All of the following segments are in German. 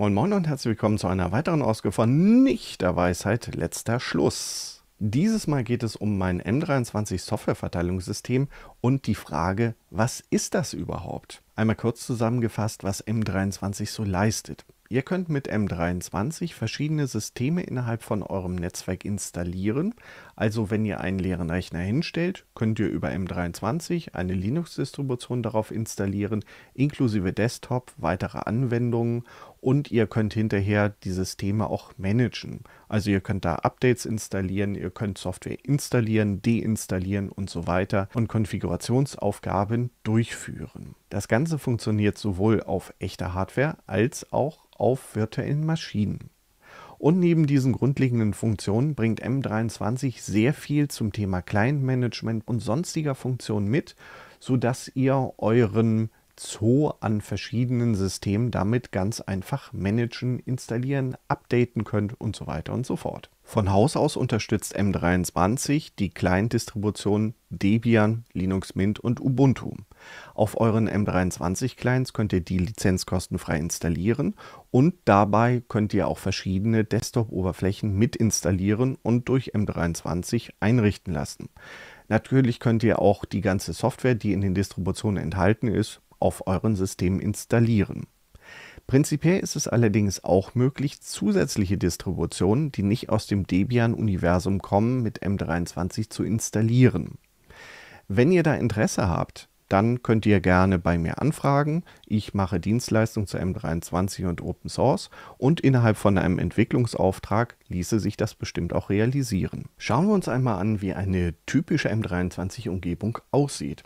Moin Moin und herzlich willkommen zu einer weiteren Ausgabe von Nicht der Weisheit letzter Schluss. Dieses Mal geht es um mein M23 Softwareverteilungssystem und die Frage, was ist das überhaupt? Einmal kurz zusammengefasst, was M23 so leistet. Ihr könnt mit M23 verschiedene Systeme innerhalb von eurem Netzwerk installieren. Also wenn ihr einen leeren Rechner hinstellt, könnt ihr über M23 eine Linux-Distribution darauf installieren, inklusive Desktop, weitere Anwendungen und ihr könnt hinterher die Systeme auch managen. Also ihr könnt da Updates installieren, ihr könnt Software installieren, deinstallieren und so weiter und Konfigurationsaufgaben durchführen. Das Ganze funktioniert sowohl auf echter Hardware als auch auf virtuellen Maschinen. Und neben diesen grundlegenden Funktionen bringt M23 sehr viel zum Thema Client-Management und sonstiger Funktionen mit, sodass ihr euren Zoo an verschiedenen Systemen damit ganz einfach managen, installieren, updaten könnt und so weiter und so fort. Von Haus aus unterstützt M23 die Client-Distributionen Debian, Linux Mint und Ubuntu. Auf euren M23-Clients könnt ihr die Lizenz kostenfrei installieren und dabei könnt ihr auch verschiedene Desktop-Oberflächen mit installieren und durch M23 einrichten lassen. Natürlich könnt ihr auch die ganze Software, die in den Distributionen enthalten ist, auf euren System installieren. Prinzipiell ist es allerdings auch möglich, zusätzliche Distributionen, die nicht aus dem Debian-Universum kommen, mit M23 zu installieren. Wenn ihr da Interesse habt, dann könnt ihr gerne bei mir anfragen. Ich mache Dienstleistungen zu M23 und Open Source und innerhalb von einem Entwicklungsauftrag ließe sich das bestimmt auch realisieren. Schauen wir uns einmal an, wie eine typische M23-Umgebung aussieht.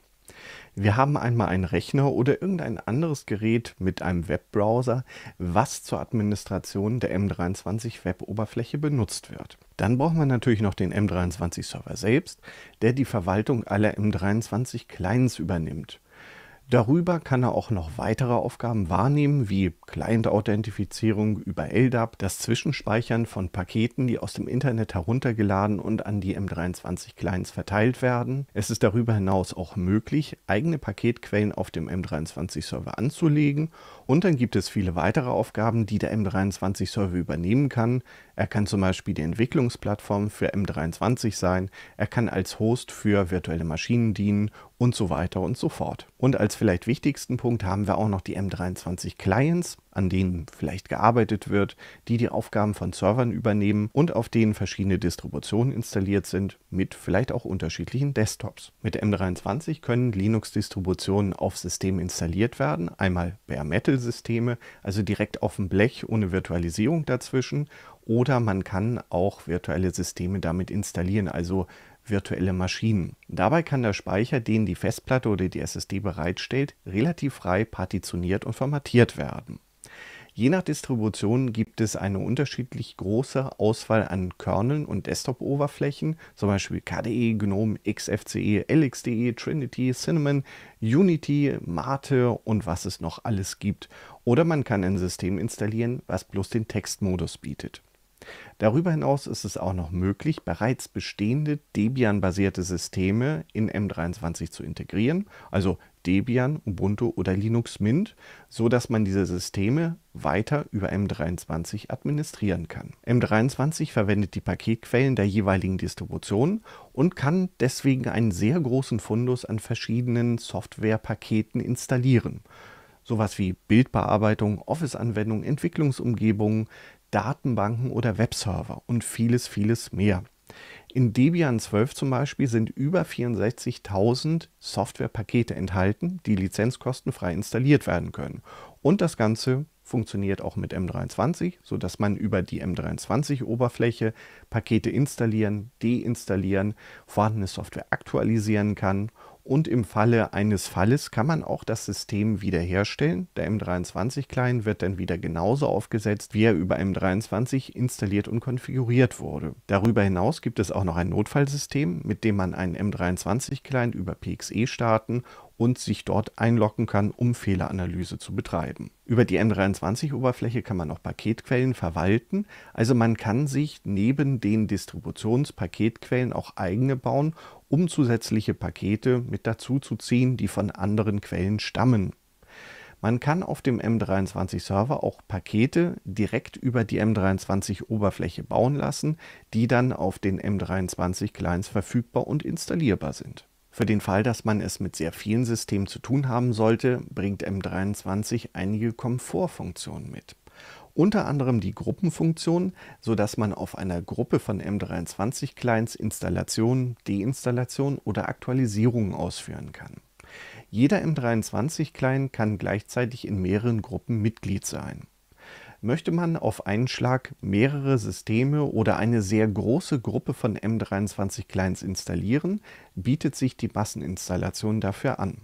Wir haben einmal einen Rechner oder irgendein anderes Gerät mit einem Webbrowser, was zur Administration der M23 Web-Oberfläche benutzt wird. Dann braucht man natürlich noch den M23 Server selbst, der die Verwaltung aller M23 Clients übernimmt. Darüber kann er auch noch weitere Aufgaben wahrnehmen, wie Client-Authentifizierung über LDAP, das Zwischenspeichern von Paketen, die aus dem Internet heruntergeladen und an die M23-Clients verteilt werden. Es ist darüber hinaus auch möglich, eigene Paketquellen auf dem M23-Server anzulegen. Und dann gibt es viele weitere Aufgaben, die der M23-Server übernehmen kann. Er kann zum Beispiel die Entwicklungsplattform für M23 sein, er kann als Host für virtuelle Maschinen dienen und so weiter und so fort. Und als vielleicht wichtigsten Punkt haben wir auch noch die M23 Clients, an denen vielleicht gearbeitet wird, die die Aufgaben von Servern übernehmen und auf denen verschiedene Distributionen installiert sind, mit vielleicht auch unterschiedlichen Desktops. Mit M23 können Linux-Distributionen auf Systemen installiert werden, einmal bare Metal-Systeme, also direkt auf dem Blech ohne Virtualisierung dazwischen, oder man kann auch virtuelle Systeme damit installieren, also virtuelle Maschinen. Dabei kann der Speicher, den die Festplatte oder die SSD bereitstellt, relativ frei partitioniert und formatiert werden. Je nach Distribution gibt es eine unterschiedlich große Auswahl an Körneln und Desktop-Oberflächen, zum Beispiel KDE, GNOME, XFCE, LXDE, Trinity, Cinnamon, Unity, Mate und was es noch alles gibt. Oder man kann ein System installieren, was bloß den Textmodus bietet. Darüber hinaus ist es auch noch möglich, bereits bestehende Debian-basierte Systeme in M23 zu integrieren, also Debian, Ubuntu oder Linux Mint, sodass man diese Systeme weiter über M23 administrieren kann. M23 verwendet die Paketquellen der jeweiligen Distribution und kann deswegen einen sehr großen Fundus an verschiedenen Softwarepaketen installieren sowas wie Bildbearbeitung, Office-Anwendungen, Entwicklungsumgebungen, Datenbanken oder Webserver und vieles, vieles mehr. In Debian 12 zum Beispiel sind über 64.000 Softwarepakete enthalten, die lizenzkostenfrei installiert werden können. Und das Ganze funktioniert auch mit M23, sodass man über die M23-Oberfläche Pakete installieren, deinstallieren, vorhandene Software aktualisieren kann und im Falle eines Falles kann man auch das System wiederherstellen. Der M23-Client wird dann wieder genauso aufgesetzt, wie er über M23 installiert und konfiguriert wurde. Darüber hinaus gibt es auch noch ein Notfallsystem, mit dem man einen M23-Client über PXE starten und sich dort einloggen kann, um Fehleranalyse zu betreiben. Über die M23-Oberfläche kann man auch Paketquellen verwalten, also man kann sich neben den Distributionspaketquellen auch eigene bauen um zusätzliche Pakete mit dazu zu ziehen, die von anderen Quellen stammen. Man kann auf dem M23-Server auch Pakete direkt über die M23-Oberfläche bauen lassen, die dann auf den M23-Clients verfügbar und installierbar sind. Für den Fall, dass man es mit sehr vielen Systemen zu tun haben sollte, bringt M23 einige Komfortfunktionen mit unter anderem die Gruppenfunktion, sodass man auf einer Gruppe von M23-Clients Installationen, Deinstallationen oder Aktualisierungen ausführen kann. Jeder M23-Client kann gleichzeitig in mehreren Gruppen Mitglied sein. Möchte man auf einen Schlag mehrere Systeme oder eine sehr große Gruppe von M23 Clients installieren, bietet sich die Masseninstallation dafür an.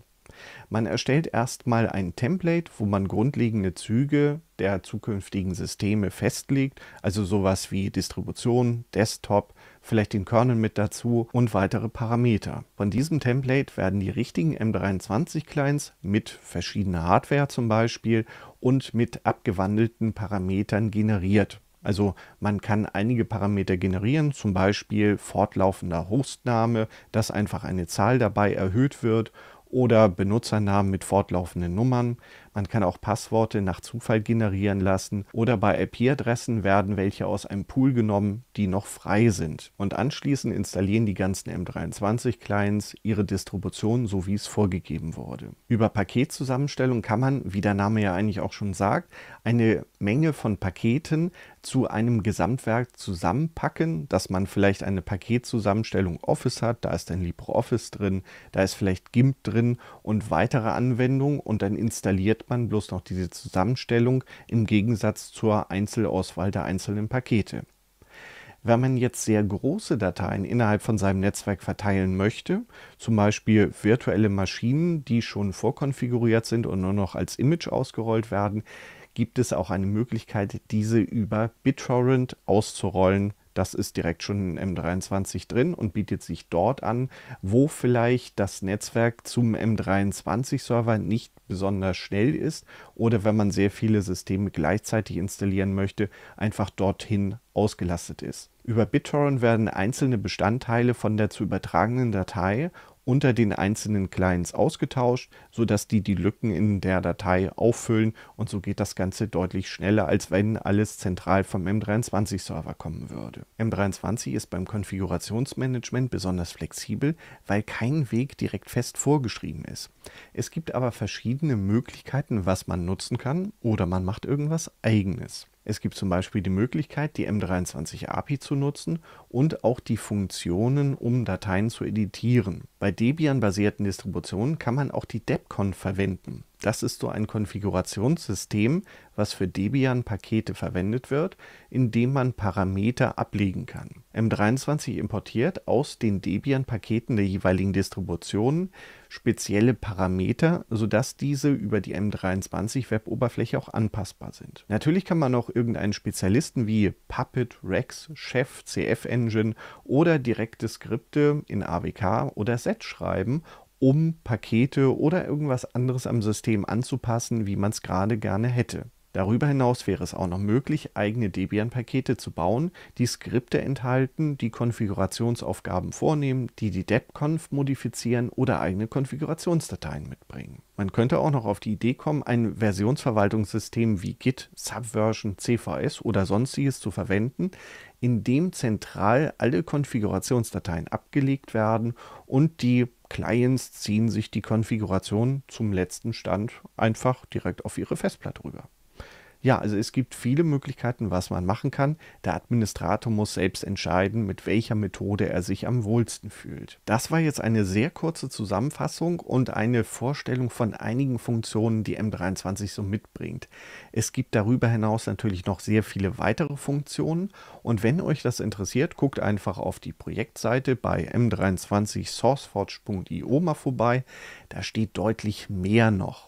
Man erstellt erstmal ein Template, wo man grundlegende Züge der zukünftigen Systeme festlegt, also sowas wie Distribution, Desktop, vielleicht den Kernel mit dazu und weitere Parameter. Von diesem Template werden die richtigen M23-Clients mit verschiedener Hardware zum Beispiel und mit abgewandelten Parametern generiert. Also man kann einige Parameter generieren, zum Beispiel fortlaufender Hostname, dass einfach eine Zahl dabei erhöht wird oder Benutzernamen mit fortlaufenden Nummern, man kann auch Passworte nach Zufall generieren lassen oder bei IP-Adressen werden welche aus einem Pool genommen, die noch frei sind. Und anschließend installieren die ganzen M23-Clients ihre Distribution, so wie es vorgegeben wurde. Über Paketzusammenstellung kann man, wie der Name ja eigentlich auch schon sagt, eine Menge von Paketen zu einem Gesamtwerk zusammenpacken, dass man vielleicht eine Paketzusammenstellung Office hat, da ist ein LibreOffice drin, da ist vielleicht GIMP drin und weitere Anwendungen und dann installiert man bloß noch diese Zusammenstellung im Gegensatz zur Einzelauswahl der einzelnen Pakete. Wenn man jetzt sehr große Dateien innerhalb von seinem Netzwerk verteilen möchte, zum Beispiel virtuelle Maschinen, die schon vorkonfiguriert sind und nur noch als Image ausgerollt werden, gibt es auch eine Möglichkeit, diese über BitTorrent auszurollen. Das ist direkt schon in M23 drin und bietet sich dort an, wo vielleicht das Netzwerk zum M23-Server nicht besonders schnell ist oder wenn man sehr viele Systeme gleichzeitig installieren möchte, einfach dorthin ausgelastet ist. Über BitTorrent werden einzelne Bestandteile von der zu übertragenen Datei unter den einzelnen Clients ausgetauscht, sodass die die Lücken in der Datei auffüllen und so geht das Ganze deutlich schneller, als wenn alles zentral vom M23-Server kommen würde. M23 ist beim Konfigurationsmanagement besonders flexibel, weil kein Weg direkt fest vorgeschrieben ist. Es gibt aber verschiedene Möglichkeiten, was man nutzen kann oder man macht irgendwas eigenes. Es gibt zum Beispiel die Möglichkeit, die M23 API zu nutzen und auch die Funktionen, um Dateien zu editieren. Bei Debian-basierten Distributionen kann man auch die DebCon verwenden. Das ist so ein Konfigurationssystem, was für Debian-Pakete verwendet wird, in dem man Parameter ablegen kann. M23 importiert aus den Debian-Paketen der jeweiligen Distributionen spezielle Parameter, sodass diese über die M23-Web-Oberfläche auch anpassbar sind. Natürlich kann man auch irgendeinen Spezialisten wie Puppet, Rex, Chef, CF-Engine oder direkte Skripte in AWK oder Set schreiben, um Pakete oder irgendwas anderes am System anzupassen, wie man es gerade gerne hätte. Darüber hinaus wäre es auch noch möglich, eigene Debian-Pakete zu bauen, die Skripte enthalten, die Konfigurationsaufgaben vornehmen, die die DebConf modifizieren oder eigene Konfigurationsdateien mitbringen. Man könnte auch noch auf die Idee kommen, ein Versionsverwaltungssystem wie Git, Subversion, CVS oder sonstiges zu verwenden, in dem zentral alle Konfigurationsdateien abgelegt werden und die Clients ziehen sich die Konfiguration zum letzten Stand einfach direkt auf ihre Festplatte rüber. Ja, also es gibt viele Möglichkeiten, was man machen kann. Der Administrator muss selbst entscheiden, mit welcher Methode er sich am wohlsten fühlt. Das war jetzt eine sehr kurze Zusammenfassung und eine Vorstellung von einigen Funktionen, die M23 so mitbringt. Es gibt darüber hinaus natürlich noch sehr viele weitere Funktionen und wenn euch das interessiert, guckt einfach auf die Projektseite bei m23sourceforge.io mal vorbei. Da steht deutlich mehr noch.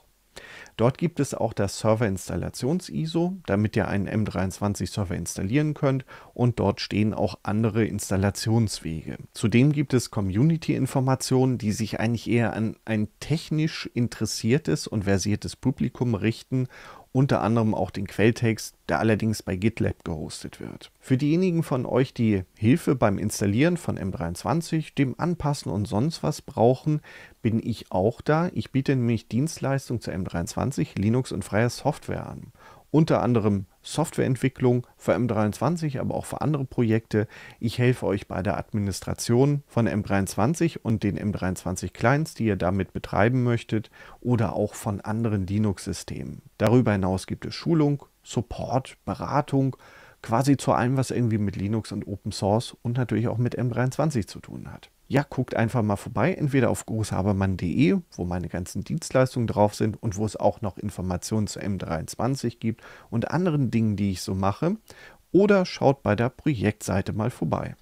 Dort gibt es auch das Server Installations ISO, damit ihr einen M23 Server installieren könnt und dort stehen auch andere Installationswege. Zudem gibt es Community Informationen, die sich eigentlich eher an ein technisch interessiertes und versiertes Publikum richten unter anderem auch den Quelltext, der allerdings bei GitLab gehostet wird. Für diejenigen von euch, die Hilfe beim Installieren von M23, dem Anpassen und sonst was brauchen, bin ich auch da. Ich biete nämlich Dienstleistungen zu M23, Linux und freier Software an unter anderem Softwareentwicklung für M23, aber auch für andere Projekte. Ich helfe euch bei der Administration von M23 und den M23 Clients, die ihr damit betreiben möchtet, oder auch von anderen Linux-Systemen. Darüber hinaus gibt es Schulung, Support, Beratung, quasi zu allem, was irgendwie mit Linux und Open Source und natürlich auch mit M23 zu tun hat ja, guckt einfach mal vorbei, entweder auf großhabermann.de, wo meine ganzen Dienstleistungen drauf sind und wo es auch noch Informationen zu M23 gibt und anderen Dingen, die ich so mache, oder schaut bei der Projektseite mal vorbei.